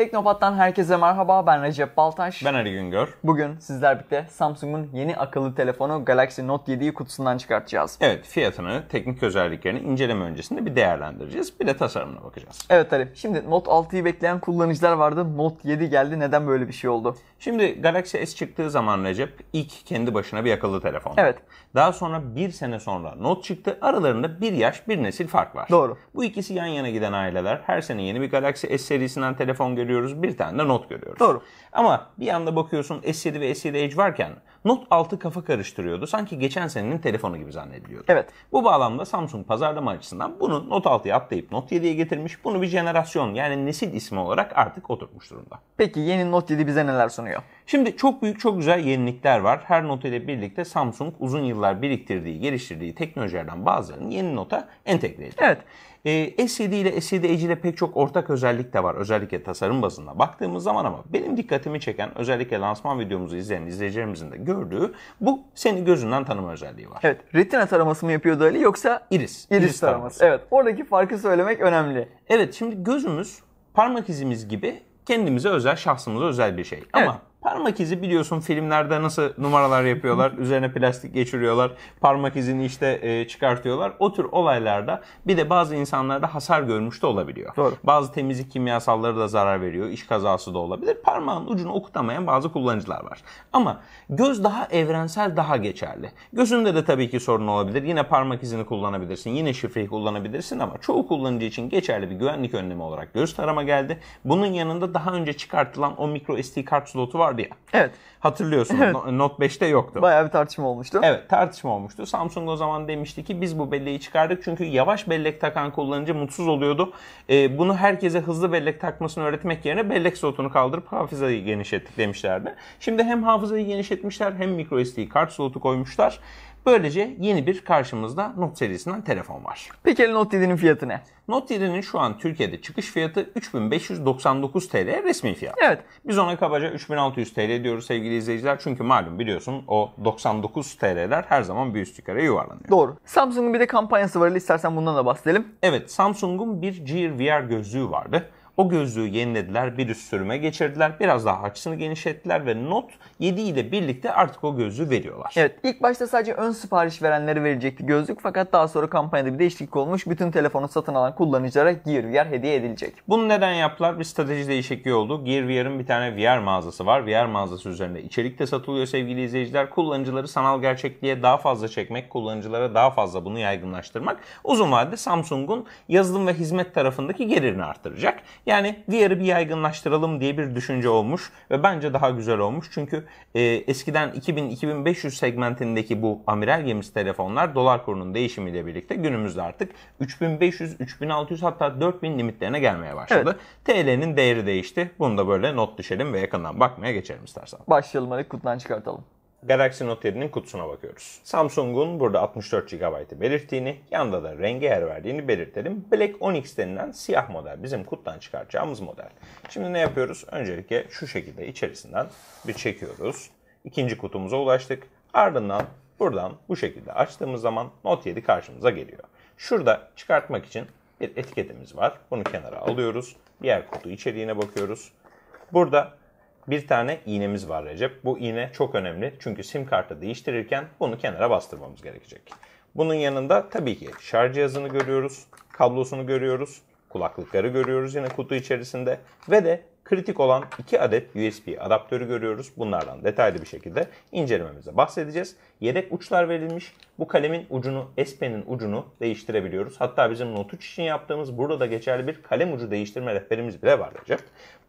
Teknopat'tan herkese merhaba. Ben Recep Baltaş. Ben Ali Güngör. Bugün sizler birlikte Samsung'un yeni akıllı telefonu Galaxy Note 7'yi kutusundan çıkartacağız. Evet, fiyatını, teknik özelliklerini inceleme öncesinde bir değerlendireceğiz. Bir de tasarımına bakacağız. Evet Ali. Şimdi Note 6'yı bekleyen kullanıcılar vardı. Note 7 geldi. Neden böyle bir şey oldu? Şimdi Galaxy S çıktığı zaman Recep ilk kendi başına bir akıllı telefon. Evet. Daha sonra bir sene sonra Note çıktı. Aralarında bir yaş, bir nesil fark var. Doğru. Bu ikisi yan yana giden aileler her sene yeni bir Galaxy S serisinden telefon görüyor görüyoruz, bir tane de not görüyoruz. Doğru. Ama bir anda bakıyorsun S7 ve S7 Edge varken Note 6 kafa karıştırıyordu. Sanki geçen senenin telefonu gibi zannediliyordu. Evet. Bu bağlamda Samsung pazarlama açısından bunu Note 6'ya atlayıp Note 7'ye getirmiş. Bunu bir jenerasyon yani nesil ismi olarak artık oturmuş durumda. Peki yeni Note 7 bize neler sunuyor? Şimdi çok büyük çok güzel yenilikler var. Her Note ile birlikte Samsung uzun yıllar biriktirdiği, geliştirdiği teknolojilerden bazılarını yeni Note'a entegre ediyor. Evet. Ee, e, S7 ile S7 Edge ile pek çok ortak özellik de var. Özellikle tasarım bazında baktığımız zaman ama benim dikkatimi çeken özellikle lansman videomuzu izleyen izleyicilerimizin de gördüğü bu seni gözünden tanıma özelliği var. Evet. Retina taraması mı yapıyordu Ali yoksa iris? Iris, iris taraması. taraması. Evet. Oradaki farkı söylemek önemli. Evet. Şimdi gözümüz parmak izimiz gibi kendimize özel, şahsımıza özel bir şey. Evet. Ama Parmak izi biliyorsun filmlerde nasıl numaralar yapıyorlar. üzerine plastik geçiriyorlar. Parmak izini işte e, çıkartıyorlar. O tür olaylarda bir de bazı insanlarda hasar görmüş de olabiliyor. Doğru. Bazı temizlik kimyasalları da zarar veriyor. İş kazası da olabilir. Parmağın ucunu okutamayan bazı kullanıcılar var. Ama göz daha evrensel daha geçerli. Gözünde de tabii ki sorun olabilir. Yine parmak izini kullanabilirsin. Yine şifreyi kullanabilirsin ama çoğu kullanıcı için geçerli bir güvenlik önlemi olarak göz tarama geldi. Bunun yanında daha önce çıkartılan o micro SD kart slotu var vardı ya. Evet. Hatırlıyorsunuz evet. Note 5'te yoktu. Bayağı bir tartışma olmuştu. Evet tartışma olmuştu. Samsung o zaman demişti ki biz bu belleği çıkardık çünkü yavaş bellek takan kullanıcı mutsuz oluyordu. Ee, bunu herkese hızlı bellek takmasını öğretmek yerine bellek slotunu kaldırıp hafızayı genişlettik demişlerdi. Şimdi hem hafızayı genişletmişler hem microSD kart slotu koymuşlar. Böylece yeni bir karşımızda Note serisinden telefon var. Peki Note 7'nin fiyatı ne? Note 7'nin şu an Türkiye'de çıkış fiyatı 3599 TL resmi fiyat. Evet. Biz ona kabaca 3600 TL diyoruz sevgili izleyiciler. Çünkü malum biliyorsun o 99 TL'ler her zaman bir üst yukarı yuvarlanıyor. Doğru. Samsung'un bir de kampanyası var. İstersen bundan da bahsedelim. Evet. Samsung'un bir Gear VR gözlüğü vardı. O gözlüğü yenilediler, bir üst sürüme geçirdiler, biraz daha açısını genişlettiler ve not 7 ile birlikte artık o gözlüğü veriyorlar. Evet, ilk başta sadece ön sipariş verenlere verilecekti gözlük fakat daha sonra kampanyada bir değişiklik olmuş. Bütün telefonu satın alan kullanıcılara Gear VR hediye edilecek. Bunu neden yaptılar? Bir strateji değişikliği oldu. Gear VR'ın bir tane VR mağazası var. VR mağazası üzerinde içerik de satılıyor sevgili izleyiciler. Kullanıcıları sanal gerçekliğe daha fazla çekmek, kullanıcılara daha fazla bunu yaygınlaştırmak uzun vadede Samsung'un yazılım ve hizmet tarafındaki gelirini artıracak. Yani VR'ı bir yaygınlaştıralım diye bir düşünce olmuş ve bence daha güzel olmuş. Çünkü e, eskiden 2000-2500 segmentindeki bu amiral gemisi telefonlar dolar kurunun değişimiyle birlikte günümüzde artık 3500, 3600 hatta 4000 limitlerine gelmeye başladı. Evet. TL'nin değeri değişti. Bunu da böyle not düşelim ve yakından bakmaya geçelim istersen. Başlayalım hadi kutudan çıkartalım. Galaxy Note 7'nin kutusuna bakıyoruz. Samsung'un burada 64 GB'ı belirttiğini, yanda da rengi yer verdiğini belirtelim. Black Onyx denilen siyah model bizim kutudan çıkaracağımız model. Şimdi ne yapıyoruz? Öncelikle şu şekilde içerisinden bir çekiyoruz. İkinci kutumuza ulaştık. Ardından buradan bu şekilde açtığımız zaman Note 7 karşımıza geliyor. Şurada çıkartmak için bir etiketimiz var. Bunu kenara alıyoruz. Diğer kutu içeriğine bakıyoruz. Burada bir tane iğnemiz var Recep. Bu iğne çok önemli çünkü sim kartı değiştirirken bunu kenara bastırmamız gerekecek. Bunun yanında tabii ki şarj cihazını görüyoruz, kablosunu görüyoruz, kulaklıkları görüyoruz yine kutu içerisinde ve de kritik olan 2 adet USB adaptörü görüyoruz. Bunlardan detaylı bir şekilde incelememize bahsedeceğiz. Yedek uçlar verilmiş. Bu kalemin ucunu, S Pen'in ucunu değiştirebiliyoruz. Hatta bizim not uç için yaptığımız burada da geçerli bir kalem ucu değiştirme rehberimiz bile var olacak.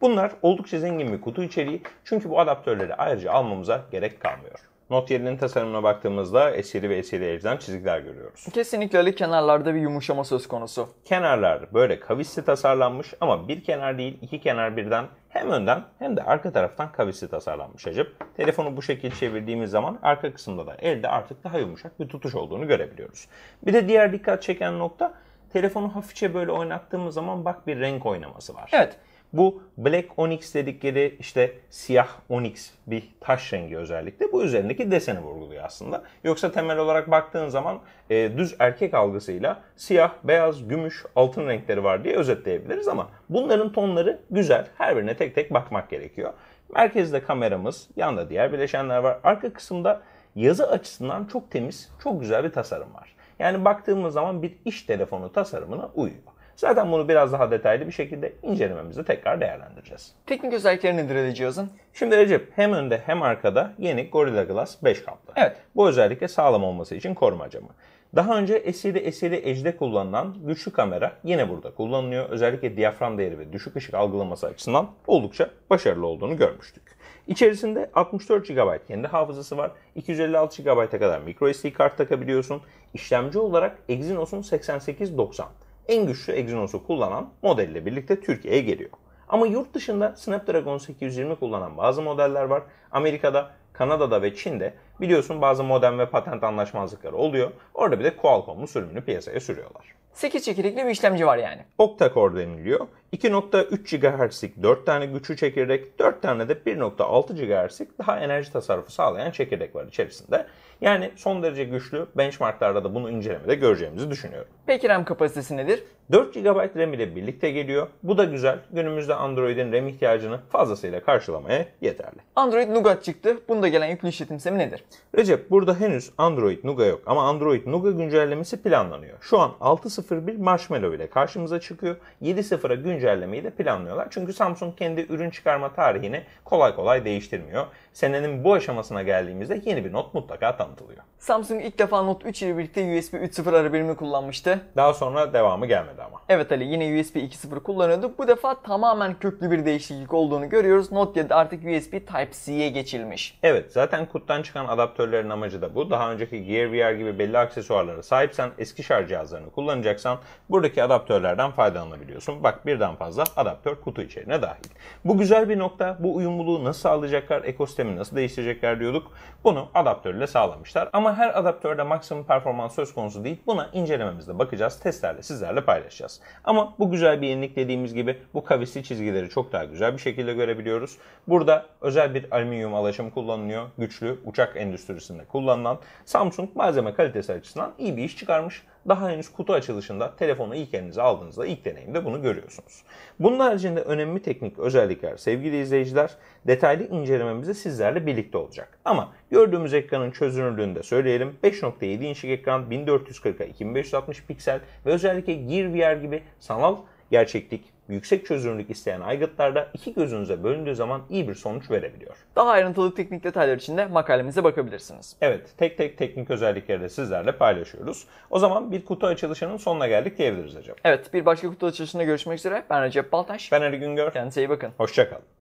Bunlar oldukça zengin bir kutu içeriği. Çünkü bu adaptörleri ayrıca almamıza gerek kalmıyor. Note 7'nin tasarımına baktığımızda eşeli ve eşeli elzem çizikler görüyoruz. Kesinlikle öyle kenarlarda bir yumuşama söz konusu. Kenarlar böyle kavisli tasarlanmış ama bir kenar değil iki kenar birden hem önden hem de arka taraftan kavisli tasarlanmış acıp telefonu bu şekilde çevirdiğimiz zaman arka kısımda da elde artık daha yumuşak bir tutuş olduğunu görebiliyoruz. Bir de diğer dikkat çeken nokta telefonu hafifçe böyle oynattığımız zaman bak bir renk oynaması var. Evet. Bu Black Onyx dedikleri işte siyah onyx bir taş rengi özellikle bu üzerindeki deseni vurguluyor aslında. Yoksa temel olarak baktığın zaman e, düz erkek algısıyla siyah, beyaz, gümüş, altın renkleri var diye özetleyebiliriz ama bunların tonları güzel. Her birine tek tek bakmak gerekiyor. Merkezde kameramız, yanda diğer bileşenler var. Arka kısımda yazı açısından çok temiz, çok güzel bir tasarım var. Yani baktığımız zaman bir iş telefonu tasarımına uyuyor. Zaten bunu biraz daha detaylı bir şekilde incelememizi tekrar değerlendireceğiz. Teknik özellikleri nedir cihazın? Şimdi Recep hem önde hem arkada yeni Gorilla Glass 5 kaplı. Evet. Bu özellikle sağlam olması için koruma camı. Daha önce SE'de SE'de Edge'de kullanılan güçlü kamera yine burada kullanılıyor. Özellikle diyafram değeri ve düşük ışık algılaması açısından oldukça başarılı olduğunu görmüştük. İçerisinde 64 GB kendi hafızası var. 256 GB'a kadar micro SD kart takabiliyorsun. İşlemci olarak Exynos'un 8890 en güçlü Exynos'u kullanan modelle birlikte Türkiye'ye geliyor. Ama yurt dışında Snapdragon 820 kullanan bazı modeller var. Amerika'da, Kanada'da ve Çin'de biliyorsun bazı modem ve patent anlaşmazlıkları oluyor. Orada bir de Qualcomm'un sürümünü piyasaya sürüyorlar. 8 çekirdekli bir işlemci var yani. Octa-core deniliyor. 2.3 GHz'lik 4 tane güçlü çekirdek, 4 tane de 1.6 GHz'lik daha enerji tasarrufu sağlayan çekirdek var içerisinde. Yani son derece güçlü benchmarklarda da bunu incelemede göreceğimizi düşünüyorum. Peki RAM kapasitesi nedir? 4 GB RAM ile birlikte geliyor. Bu da güzel. Günümüzde Android'in RAM ihtiyacını fazlasıyla karşılamaya yeterli. Android Nougat çıktı. Bunda gelen yüklü işletim sistemi nedir? Recep burada henüz Android Nougat yok ama Android Nougat güncellemesi planlanıyor. Şu an 6.0 0.01 Marshmallow ile karşımıza çıkıyor. 7.0'a güncellemeyi de planlıyorlar. Çünkü Samsung kendi ürün çıkarma tarihini kolay kolay değiştirmiyor. Senenin bu aşamasına geldiğimizde yeni bir not mutlaka tanıtılıyor. Samsung ilk defa Note 3 ile birlikte USB 3.0 ara birimi kullanmıştı. Daha sonra devamı gelmedi ama. Evet Ali yine USB 2.0 kullanıyordu. Bu defa tamamen köklü bir değişiklik olduğunu görüyoruz. Note 7 artık USB Type-C'ye geçilmiş. Evet zaten kuttan çıkan adaptörlerin amacı da bu. Daha önceki Gear VR gibi belli aksesuarlara sahipsen eski şarj cihazlarını kullanacak yapacaksan buradaki adaptörlerden faydalanabiliyorsun. Bak birden fazla adaptör kutu içeriğine dahil. Bu güzel bir nokta. Bu uyumluluğu nasıl sağlayacaklar, ekosistemi nasıl değiştirecekler diyorduk. Bunu adaptörle sağlamışlar. Ama her adaptörde maksimum performans söz konusu değil. Buna incelememizde bakacağız. Testlerle sizlerle paylaşacağız. Ama bu güzel bir yenilik dediğimiz gibi bu kavisli çizgileri çok daha güzel bir şekilde görebiliyoruz. Burada özel bir alüminyum alaşım kullanılıyor. Güçlü uçak endüstrisinde kullanılan Samsung malzeme kalitesi açısından iyi bir iş çıkarmış daha henüz kutu açılışında telefonu ilk elinize aldığınızda ilk deneyimde bunu görüyorsunuz. Bunun haricinde önemli teknik özellikler sevgili izleyiciler detaylı incelememizi sizlerle birlikte olacak. Ama gördüğümüz ekranın çözünürlüğünü de söyleyelim. 5.7 inçlik ekran 1440 x 2560 piksel ve özellikle Gear VR gibi sanal gerçeklik yüksek çözünürlük isteyen aygıtlarda iki gözünüze bölündüğü zaman iyi bir sonuç verebiliyor. Daha ayrıntılı teknik detaylar için de makalemize bakabilirsiniz. Evet, tek tek teknik özellikleri de sizlerle paylaşıyoruz. O zaman bir kutu açılışının sonuna geldik diyebiliriz acaba. Evet, bir başka kutu açılışında görüşmek üzere. Ben Recep Baltaş. Ben Ali Güngör. Kendinize iyi bakın. Hoşçakalın.